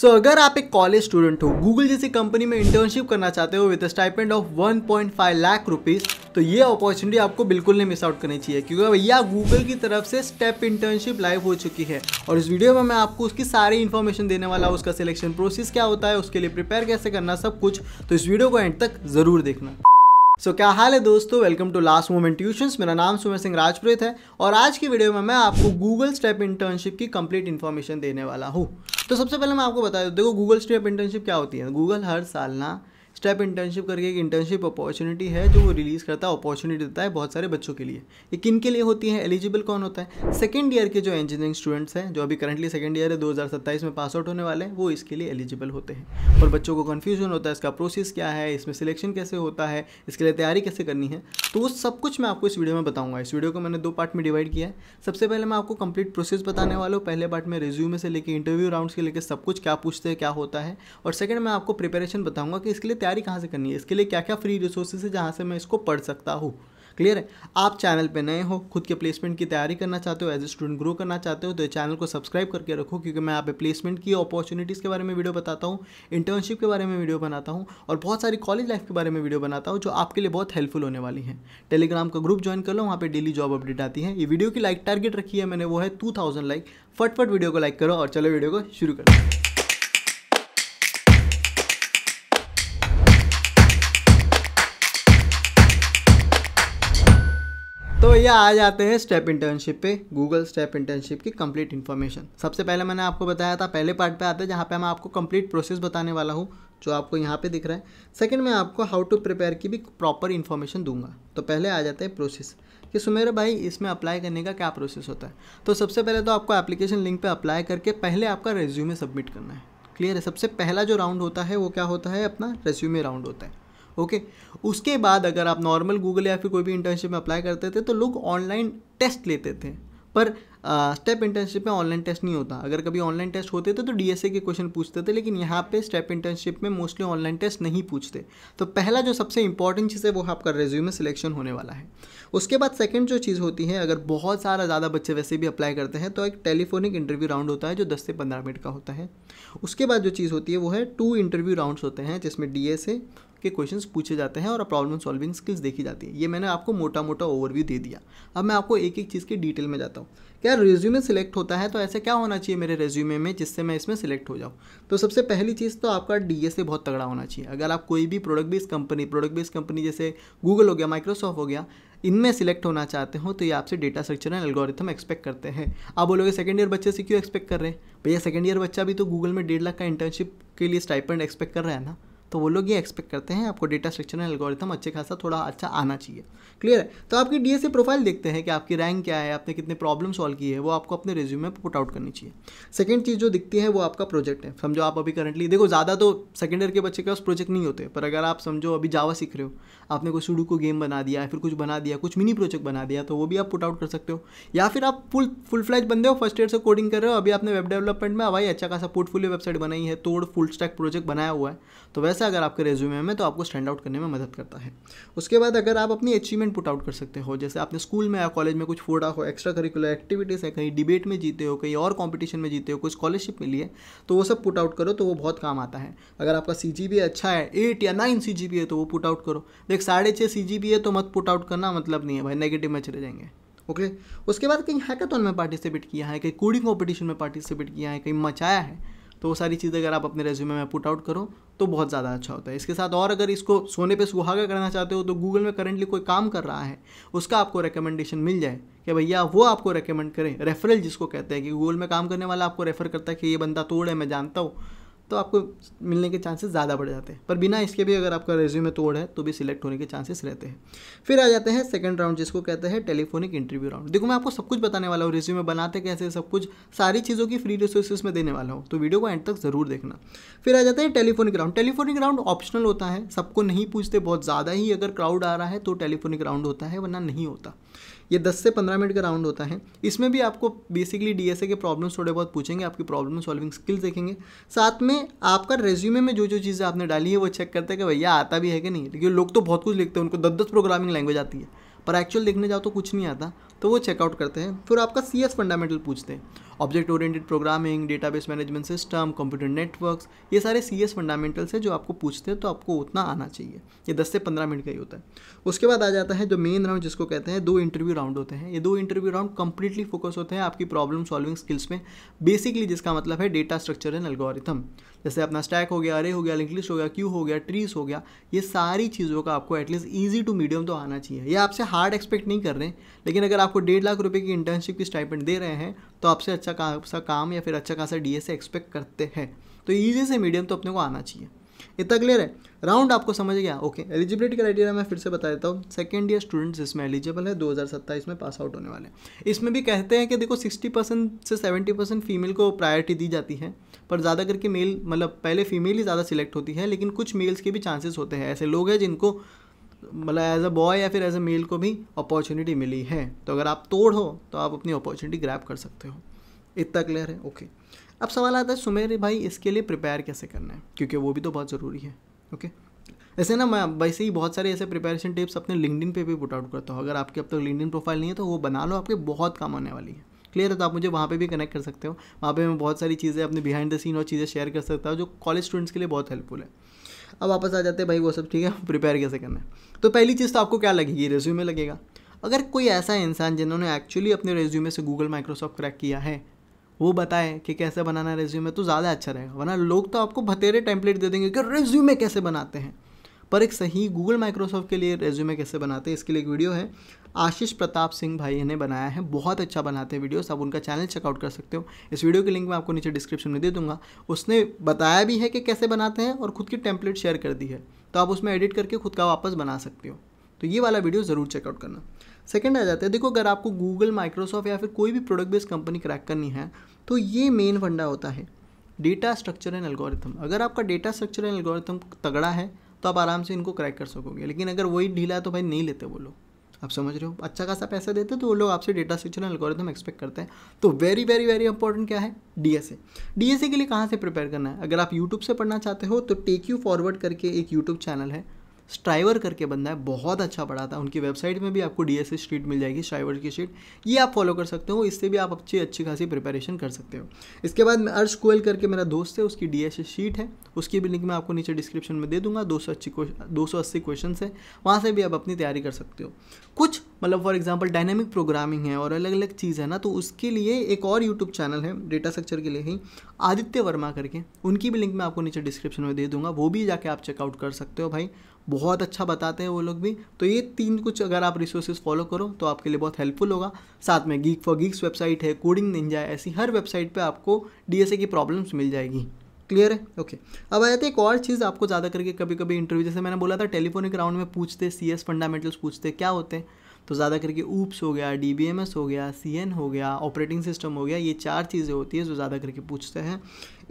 सो so, अगर आप एक कॉलेज स्टूडेंट हो गूगल जैसी कंपनी में इंटर्नशिप करना चाहते हो with stipend of 1.5 lakh rupees तो ये अपॉर्चुनिटी आपको बिल्कुल नहीं मिस आउट करनी चाहिए क्योंकि भैया गूगल की तरफ से स्टेप इंटर्नशिप लाइव हो चुकी है और इस वीडियो में मैं आपको उसकी सारी इन्फॉर्मेशन देने वाला हूँ उसका सिलेक्शन प्रोसेस क्या होता है उसके लिए प्रिपेयर कैसे करना सब कुछ तो इस वीडियो को एंड तक ज़रूर देखना सो so, क्या हाल है दोस्तों welcome to Last Moment Tuitions मेरा नाम सुमेर सिंह राजप्रीत है और आज की वीडियो में मैं आपको गूगल स्टेप इंटर्नशिप की कंप्लीट इन्फॉर्मेशन देने वाला हूँ तो सबसे पहले मैं आपको बता दूँ देखो गूगल स्टेप इंटर्नशिप क्या होती है गूगल हर साल ना स्टेप इंटर्नशिप करके एक इंटर्नशिप अपॉर्चुनिटी है जो वो रिलीज़ करता है अपॉर्चुनिटी देता है बहुत सारे बच्चों के लिए ये किन के लिए होती है एलिजिबल कौन होता है सेकेंड ईयर के जो इंजीनियरिंग स्टूडेंट्स हैं जो अभी करंटली सेकेंड ईयर है दो में पास आउट होने वाले हैं वो इसके लिए एलिजिबल होते हैं और बच्चों को कन्फ्यूजन होता है इसका प्रोसेस क्या है इसमें सिलेक्शन कैसे होता है इसके लिए तैयारी कैसे करनी है तो वो सब कुछ मैं आपको इस वीडियो में बताऊँगा इस वीडियो को मैंने दो पार्ट में डिवाइड किया है सबसे पहले मैं आपको कंप्लीट प्रोसेस बताने वाला हूँ पहले पार्ट में रिज्यूमे से लेकर इंटरव्यू राउंड के लेकर सब कुछ क्या पूछते हैं क्या होता है और सेकेंड मैं आपको प्रिपेरेशन बताऊँगा कि इसके लिए तैयारी कहाँ से करनी है इसके लिए क्या क्या फ्री रिसोर्सेज है जहाँ से मैं इसको पढ़ सकता हूँ क्लियर है आप चैनल पे नए हो खुद के प्लेसमेंट की तैयारी करना चाहते हो एज ए स्टूडेंट ग्रो करना चाहते हो तो चैनल को सब्सक्राइब करके रखो क्योंकि मैं आप प्लेसमेंट की अपॉर्चुनिटीज़ के बारे में वीडियो बताता हूँ इंटर्नशिप के बारे में वीडियो बनाता हूँ और बहुत सारी कॉलेज लाइफ के बारे में वीडियो बनाता हूँ जो आपके लिए बहुत हेल्पफुल होने वाली है टेलीग्राम का ग्रुप ज्वाइन कर लो वहाँ पर डेली जॉब अपडेट आती है ये वीडियो की लाइक टारगेट रखी है मैंने वो है टू लाइक फटफट वीडियो को लाइक करो और चलो वीडियो को शुरू करो तो ये आ जाते हैं स्टेप इंटर्नशिप पे गूगल स्टेप इंटर्नशिप की कंप्लीट इन्फॉर्मेशन सबसे पहले मैंने आपको बताया था पहले पार्ट पे आते हैं जहाँ पे मैं आपको कंप्लीट प्रोसेस बताने वाला हूँ जो आपको यहाँ पे दिख रहा है सेकंड मैं आपको हाउ टू प्रिपेयर की भी प्रॉपर इन्फॉर्मेशन दूंगा तो पहले आ जाता है प्रोसेस कि सुमेर भाई इसमें अप्लाई करने का क्या प्रोसेस होता है तो सबसे पहले तो आपको एप्लीकेशन लिंक पर अप्लाई करके पहले आपका रेज्यूमे सबमिट करना है क्लियर है सबसे पहला जो राउंड होता है वो क्या होता है अपना रेज्यूमे राउंड होता है ओके उसके बाद अगर आप नॉर्मल गूगल या फिर कोई भी इंटर्नशिप में अप्लाई करते थे तो लोग ऑनलाइन टेस्ट लेते थे पर स्टेप इंटर्नशिप में ऑनलाइन टेस्ट नहीं होता अगर कभी ऑनलाइन टेस्ट होते थे तो डीएसए के क्वेश्चन पूछते थे लेकिन यहाँ पे स्टेप इंटर्नशिप में मोस्टली ऑनलाइन टेस्ट नहीं पूछते तो पहला जो सबसे इंपॉर्टेंट चीज़ है वो आपका में सिलेक्शन होने वाला है उसके बाद सेकेंड जो चीज़ होती है अगर बहुत सारा ज़्यादा बच्चे वैसे भी अप्लाई करते हैं तो एक टेलीफोनिक इंटरव्यू राउंड होता है जो दस से पंद्रह मिनट का होता है उसके बाद जो चीज़ होती है वो है टू इंटरव्यू राउंड्स होते हैं जिसमें डी के क्वेश्चंस पूछे जाते हैं और प्रॉब्लम सॉल्विंग स्किल्स देखी जाती है ये मैंने आपको मोटा मोटा ओवरव्यू दे दिया अब मैं आपको एक एक चीज़ की डिटेल में जाता हूँ क्या रेज्यूमे सिलेक्ट होता है तो ऐसा क्या होना चाहिए मेरे रेज्यूमे में जिससे मैं इसमें सिलेक्ट हो जाऊँ तो सबसे पहली चीज़ तो आपका डी एस बहुत तगड़ा होना चाहिए अगर आप कोई भी product based company product based company जैसे गूगल हो गया माइक्रोसॉफ्ट हो गया इनमें सिलेक्ट होना चाहते हो तो ये आपसे data structure and algorithm expect करते हैं आप बोलोगे सेकेंड ईयर बच्चे से क्यों एक्सपेक्ट कर रहे हैं भैया सेकंड ईयर बच्चा भी तो गूगल में डेढ़ लाख का इंटर्नशिप के लिए स्टाइपेंड एक्सपेक्ट कर रहा है ना तो वो लोग ये एक्सपेक्ट करते हैं आपको डेटा स्ट्रक्चर एंड एल्गोरिथम अच्छे खासा थोड़ा अच्छा आना चाहिए क्लियर है तो आपकी डी प्रोफाइल देखते हैं कि आपकी रैंक क्या है आपने कितने प्रॉब्लम सॉल्व की है वो आपको अपने रिज्यूम में पुट आउट करनी चाहिए सेकेंड चीज़ जो दिखती है वो आपका प्रोजेक्ट है समझो आप अभी करंटली देखो ज़्यादा तो सेकेंड ईयर के बच्चे के पास प्रोजेक्ट नहीं होते पर अगर आप समझो अभी जावा सीख रहे हो आपने कोई शुरू को गेम बना दिया फिर कुछ बना दिया कुछ मिनी प्रोजेक्ट बना दिया तो वो भी आप पुट आउट कर सकते हो या फिर आप फुल फुल फ्लैज बंदे हो फर्स्ट ईयर से कोडिंग कर रहे हो अभी आपने वेब डेवलपमेंट में भाई अच्छा खासा पोर्टफोलियो वेबसाइट बनाई है तोड़ फुल स्टैक प्रोजेक्ट बनाया हुआ है तो वैसे ऐसा अगर आपके रेज्यूमे में तो आपको स्टैंड आउट करने में मदद करता है उसके बाद अगर आप अपनी अचीवमेंट पुट आउट कर सकते हो जैसे आपने स्कूल में या कॉलेज में कुछ फोड़ा हो एक्स्ट्रा करिकुलर एक्टिविटीज़ है कहीं डिबेट में जीते हो कहीं और कॉम्पिटिशन में जीते हो कोई स्कॉलरशिप मिली है तो वो सब पुट आउट करो तो वो बहुत काम आता है अगर आपका सी अच्छा है एट या नाइन सी है तो वो पुट आउट करो देख साढ़े छः सी है तो मत पुट आउट करना मतलब नहीं है भाई नेगेटिव में चले जाएंगे ओके okay? उसके बाद कहीं हैकाथन में पार्टिसिपेट किया है कहीं कोडिंग कॉम्पिटिशन में पार्टिसिपेट किया है कहीं मचाया है तो वो सारी चीज़ें अगर आप अपने रेज्यूमे में पुट आउट करो तो बहुत ज़्यादा अच्छा होता है इसके साथ और अगर इसको सोने पे सुहागा करना चाहते हो तो गूगल में करेंटली कोई काम कर रहा है उसका आपको रिकमेंडेशन मिल जाए कि भैया वो आपको रेकमेंड करें रेफरल जिसको कहते हैं कि गूगल में काम करने वाला आपको रेफ़र करता है कि ये बंदा तोड़ है मैं जानता हूँ तो आपको मिलने के चांसेस ज़्यादा बढ़ जाते हैं पर बिना इसके भी अगर आपका रेज्यूमे तोड़ है तो भी सिलेक्ट होने के चांसेस रहते हैं फिर आ जाते हैं सेकंड राउंड जिसको कहते हैं टेलीफोनिक इंटरव्यू राउंड देखो मैं आपको सब कुछ बताने वाला हूँ रेज्यूमे बनाते कैसे सब कुछ सारी चीज़ों की फ्री रिसोर्सेज में देने वाला हूँ तो वीडियो को एंड तक ज़रूर देखना फिर आ जाते हैं telephonic round telephonic round optional होता है सबको नहीं पूछते बहुत ज़्यादा ही अगर क्राउड आ रहा है तो टेलीफोनिक राउंड होता है वरना नहीं होता ये 10 से 15 मिनट का राउंड होता है इसमें भी आपको बेसिकली डीएसए के प्रॉब्लम्स थोड़े बहुत पूछेंगे आपकी प्रॉब्लम सॉल्विंग स्किल्स देखेंगे साथ में आपका रेज्यूमे में जो जो चीज़ें आपने डाली है वो चेक करते हैं कि भैया आता भी है कि नहीं क्योंकि लोग तो बहुत कुछ लिखते हैं उनको दस दस प्रोग्रामिंग लैंग्वेज आती है पर एक्चुअल देखने जाओ तो कुछ नहीं आता तो वो चेकआउट करते हैं फिर आपका सी फंडामेंटल पूछते हैं object oriented programming database management system computer networks ये सारे सी एस फंडामेंटल्स है जो आपको पूछते हैं तो आपको उतना आना चाहिए ये दस से पंद्रह मिनट का ही होता है उसके बाद आ जाता है जो मेन राउंड जिसको कहते हैं दो इंटरव्यू राउंड होते हैं ये दो इंटरव्यू राउंड कंप्लीटली फोकस होते हैं आपकी प्रॉब्लम सॉल्विंग स्किल्स में बेसिकली जिसका मतलब है डेटा स्ट्रक्चर एंड एल्गोरिथम जैसे अपना स्टैक हो गया अरे हो गया लिंक लिस्ट हो गया क्यू हो गया ट्रीज हो गया ये सारी चीज़ों का आपको एटलीस्ट ईजी टू मीडियम तो आना चाहिए ये आपसे हार्ड एक्सपेक्ट नहीं कर रहे हैं लेकिन अगर आपको डेढ़ लाख रुपये की इंटर्नशिप की स्टाइपेंट दे रहे हैं तो आपसे अच्छा खासा काम या फिर अच्छा खासा डी एस एक्सपेक्ट करते हैं तो ईजी से मीडियम तो अपने को आना चाहिए इतना तो क्लियर है राउंड आपको समझ गया ओके एलिजिबिलिटी क्राइटेरिया मैं फिर से बता देता हूँ सेकेंड ईयर स्टूडेंट्स इसमें एलिजिबल है दो में पास आउट होने वाले इसमें भी कहते हैं कि देखो 60 परसेंट से 70 परसेंट फीमेल को प्रायोरिटी दी जाती है पर ज़्यादा करके मेल मतलब पहले फीमेल ही ज़्यादा सिलेक्ट होती है लेकिन कुछ मेल्स के भी चांसेस होते हैं ऐसे लोग हैं जिनको मतलब एज अ बॉय या फिर एज अ मेल को भी अपॉर्चुनिटी मिली है तो अगर आप तोड़ हो तो आप अपनी अपॉर्चुनिटी ग्रैप कर सकते हो इतना क्लियर है ओके अब सवाल आता है सुमेर भाई इसके लिए प्रिपेयर कैसे करना है क्योंकि वो भी तो बहुत ज़रूरी है ओके ऐसे ना मैं वैसे ही बहुत सारे ऐसे प्रिपरेशन टिप्स अपने लिंकडिन पे भी पुट आउट करता हूँ अगर आपकी अब तक लिंकडिन प्रोफाइल नहीं है तो वो बना लो आपके बहुत काम आने वाली है क्लियर है तो आप मुझे वहाँ पे भी कनेक्ट कर सकते हो वहाँ पे मैं बहुत सारी चीज़ें अपने बिहाइंड द सीन और चीज़ें शेयर कर सकता हूँ जो कॉलेज स्टूडेंट्स के लिए बहुत हेल्पफुल है अब वापस आ जाते हैं भाई वो सब ठीक है प्रिपेयर कैसे करना है तो पहली चीज़ तो आपको क्या लगेगी रेज्यूमे लगेगा अगर कोई ऐसा इंसान जिन्होंने एक्चुअली अपने रेज्यूमे से गूगल माइक्रोसॉफ्ट क्रैक किया है वो बताए कि कैसे बनाना रेज्यूमे तो ज़्यादा अच्छा रहेगा वरना लोग तो आपको भतेरे टेम्पलेट दे देंगे कि रेज्यूमे कैसे बनाते हैं पर एक सही गूगल माइक्रोसॉफ्ट के लिए रेज्यूमे कैसे बनाते हैं इसके लिए एक वीडियो है आशीष प्रताप सिंह भाई ने बनाया है बहुत अच्छा बनाते हैं वीडियोस आप उनका चैनल चेकआउट कर सकते हो इस वीडियो के लिंक मैं आपको नीचे डिस्क्रिप्शन में दे दूंगा उसने बताया भी है कि कैसे बनाते हैं और खुद की टेम्पलेट शेयर कर दी है तो आप उसमें एडिट करके खुद का वापस बना सकते हो तो ये वाला वीडियो ज़रूर चेकआउट करना सेकेंड आ जाता है देखो अगर आपको गूगल माइक्रोसॉफ्ट या फिर कोई भी प्रोडक्ट बेस्ड कंपनी क्रैक करनी है तो ये मेन फंडा होता है डेटा स्ट्रक्चर एंड एल्गोरिथम अगर आपका डेटा स्ट्रक्चर एंड एल्गोरिथम तगड़ा है तो आप आराम से इनको क्रैक कर सकोगे लेकिन अगर वही ढीला है तो भाई नहीं लेते वो लोग आप समझ रहे हो अच्छा खासा पैसा देते तो वो लोग आपसे डेटा स्ट्रक्चर एल्गोरिथम एक्सपेक्ट करते हैं तो वेरी वेरी वेरी इंपॉर्टेंट क्या है D D S S A के लिए कहाँ से प्रिपेयर करना है अगर आप यूट्यूब से पढ़ना चाहते हो तो टेक यू फॉरवर्ड करके एक यूट्यूब चैनल है स्ट्राइवर करके बंदा है बहुत अच्छा पढ़ाता है उनकी वेबसाइट में भी आपको डी एस शीट मिल जाएगी स्ट्राइवर की शीट ये आप फॉलो कर सकते हो इससे भी आप अच्छी अच्छी खासी प्रिपरेशन कर सकते हो इसके बाद मैं अर्श कोयल करके मेरा दोस्त है उसकी डी शीट e है उसकी भी लिंक मैं आपको नीचे डिस्क्रिप्शन में दे दूंगा दो सौ अच्छी दो सौ अस्सी क्वेश्चन है वहाँ से भी आप अपनी तैयारी कर सकते हो कुछ मतलब फॉर एग्जांपल डायनेमिक प्रोग्रामिंग है और अलग अलग चीज़ है ना तो उसके लिए एक और यूट्यूब चैनल है डेटा स्ट्रक्चर के लिए ही आदित्य वर्मा करके उनकी भी लिंक मैं आपको नीचे डिस्क्रिप्शन में दे दूंगा वो भी जाके आप चेकआउट कर सकते हो भाई बहुत अच्छा बताते हैं वो लोग भी तो ये तीन कुछ अगर आप रिसोर्सेज फॉलो करो तो आपके लिए बहुत हेल्पफुल होगा साथ में गीक फॉर गीक्स वेबसाइट है कोडिंग निंजा है ऐसी हर वेबसाइट पर आपको डी की प्रॉब्लम्स मिल जाएगी क्लियर है ओके okay. अब आ जाते एक और चीज़ आपको ज़्यादा करके कभी कभी इंटरव्यू जैसे मैंने बोला था टेलीफोनिक राउंड में पूछते सी एस फंडामेंटल्स पूछते क्या होते हैं तो ज़्यादा करके ऊप्स हो गया डी हो गया सी हो गया ऑपरेटिंग सिस्टम हो गया ये चार चीज़ें होती है जो ज़्यादा करके पूछते हैं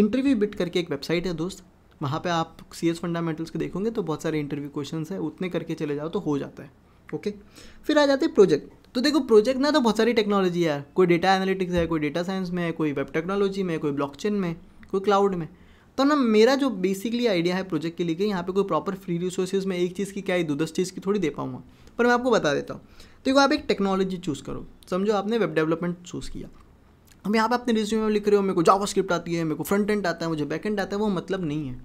इंटरव्यू बिट करके एक वेबसाइट है दोस्त वहाँ पे आप सी एस फंडामेंटल्स के देखोगे तो बहुत सारे इंटरव्यू क्वेश्चन हैं उतने करके चले जाओ तो हो जाता है ओके फिर आ जाते हैं प्रोजेक्ट तो देखो प्रोजेक्ट ना तो बहुत सारी टेक्नोलॉजी है कोई डेटा एनालिटिक्स है कोई डेटा साइंस में है कोई वेब टेक्नोलॉजी में कोई ब्लॉकचेन में कोई क्लाउड में तो ना मेरा जो बेसिकली आइडिया है प्रोजेक्ट के लिए कि यहाँ पे कोई प्रॉपर फ्री रिसोर्सेज में एक चीज़ की क्या है दो दस चीज़ की थोड़ी दे पाऊँगा पर मैं आपको बता देता हूँ देखो आप एक टेक्नोलॉजी चूज़ करो समझो आपने वेब डेवलपमेंट चूज़ किया अब यहाँ पर अपने रिज्यूमे में लिख रहे हो मेरे को जॉब स्क्रिप्ट आती है मेरे को फ्रंट एंड आता है मुझे बैक एंड आता है वो मतलब नहीं है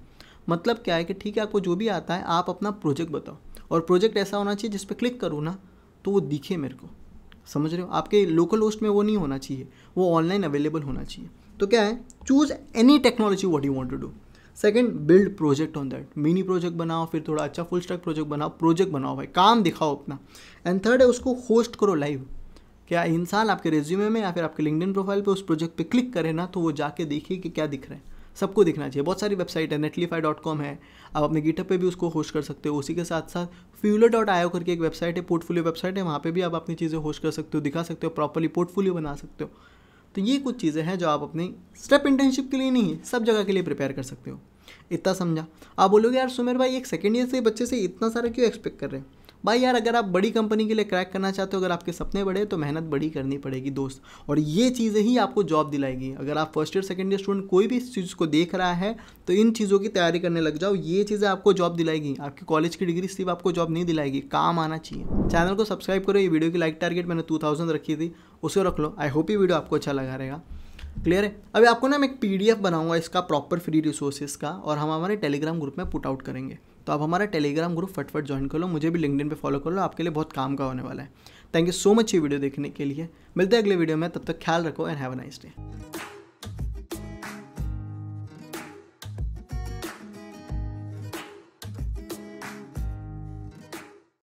मतलब क्या है कि ठीक है आपको जो भी आता है आप अपना प्रोजेक्ट बताओ और प्रोजेक्ट ऐसा होना चाहिए जिस पर क्लिक करूँ ना तो वो दिखे मेरे को समझ रहे हो आपके लोकल होस्ट में वो नहीं होना चाहिए वो ऑनलाइन अवेलेबल होना चाहिए तो क्या है choose any technology what you want to do second build project on that mini project बनाओ फिर थोड़ा अच्छा फुल स्टॉक प्रोजेक्ट बनाओ प्रोजेक्ट बनाओ भाई काम दिखाओ अपना एंड थर्ड है उसको होस्ट करो लाइव क्या इंसान आपके रेज्यूमे में या फिर आपके लिंकडिन प्रोफाइल पे उस प्रोजेक्ट पे क्लिक करे ना तो वो जाके देखे कि क्या दिख रहा है सबको दिखना चाहिए बहुत सारी वेबसाइट है नेटलीफाई डॉट कॉम है आप अपने गिटअप पे भी उसको होस्ट कर सकते हो उसी के साथ साथ फ्यूलर डॉट आयो करके एक वेबसाइट है पोर्टफोलियो वेबसाइट है वहाँ पे भी आप अपनी चीज़ें होस्ट कर सकते हो दिखा सकते हो प्रॉपरली पोर्टफोलियो बना सकते हो तो ये कुछ चीज़ें हैं जो आप अपने स्टेप इंटर्नशिप के लिए नहीं सब जगह के लिए प्रिपेयर कर सकते हो इतना समझा आप बोलोगे यार सुमेर भाई एक सेकेंड ईयर से बच्चे से इतना सारा क्यों एक्सपेक्ट कर रहे हैं भाई यार अगर आप बड़ी कंपनी के लिए क्रैक करना चाहते हो अगर आपके सपने बड़े तो मेहनत बड़ी करनी पड़ेगी दोस्त और ये चीज़ें ही आपको जॉब दिलाएगी अगर आप first year second year student कोई भी इस चीज़ को देख रहा है तो इन चीज़ों की तैयारी करने लग जाओ ये चीज़ें आपको जॉब दिलाएगी आपकी कॉलेज की डिग्री सिर्फ आपको जॉब नहीं दिलाएगी काम आना चाहिए चैनल को सब्सक्राइब करो ये वीडियो की लाइक टारगेट मैंने टू रखी थी उसे रख लो आई होप ये वीडियो आपको अच्छा लगा रहेगा क्लियर है अभी आपको ना मैं एक पी बनाऊंगा इसका प्रॉपर फ्री रिसोर्सेज का और हम हमारे टेलीग्राम ग्रुप में पुट आउट करेंगे तो आप हमारा टेलीग्राम ग्रुप फटफट ज्वाइन कर लो मुझे भी लिंकडिन पे फॉलो कर लो आपके लिए बहुत काम का होने वाला है थैंक यू सो मच ये वीडियो देखने के लिए मिलते हैं अगले वीडियो में तब तक ख्याल रखो and have a nice day